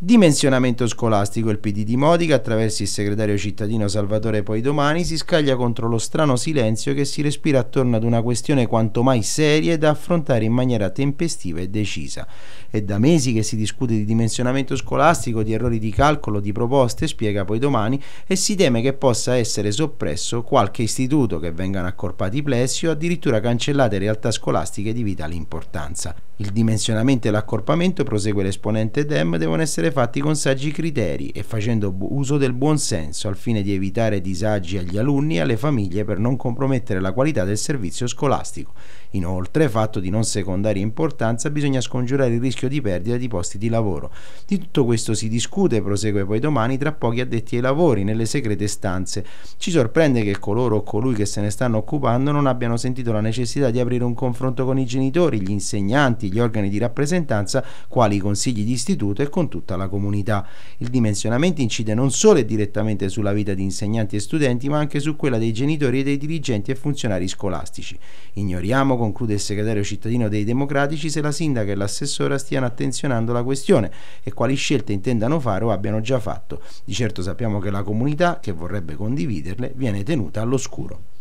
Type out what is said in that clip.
Dimensionamento scolastico. Il PD di Modica, attraverso il segretario cittadino Salvatore Poidomani, si scaglia contro lo strano silenzio che si respira attorno ad una questione quanto mai seria da affrontare in maniera tempestiva e decisa. È da mesi che si discute di dimensionamento scolastico, di errori di calcolo, di proposte, spiega Poidomani, e si teme che possa essere soppresso qualche istituto, che vengano accorpati i plessi o addirittura cancellate realtà scolastiche di vitale importanza. Il dimensionamento e l'accorpamento, prosegue l'esponente Dem, devono essere fatti con saggi criteri e facendo uso del buon senso al fine di evitare disagi agli alunni e alle famiglie per non compromettere la qualità del servizio scolastico. Inoltre, fatto di non secondaria importanza, bisogna scongiurare il rischio di perdita di posti di lavoro. Di tutto questo si discute, prosegue poi domani, tra pochi addetti ai lavori, nelle segrete stanze. Ci sorprende che coloro o colui che se ne stanno occupando non abbiano sentito la necessità di aprire un confronto con i genitori, gli insegnanti, gli organi di rappresentanza, quali i consigli di istituto e con tutta la comunità. Il dimensionamento incide non solo e direttamente sulla vita di insegnanti e studenti, ma anche su quella dei genitori e dei dirigenti e funzionari scolastici. Ignoriamo, conclude il segretario cittadino dei Democratici, se la sindaca e l'assessora stiano attenzionando la questione e quali scelte intendano fare o abbiano già fatto. Di certo sappiamo che la comunità, che vorrebbe condividerle, viene tenuta all'oscuro.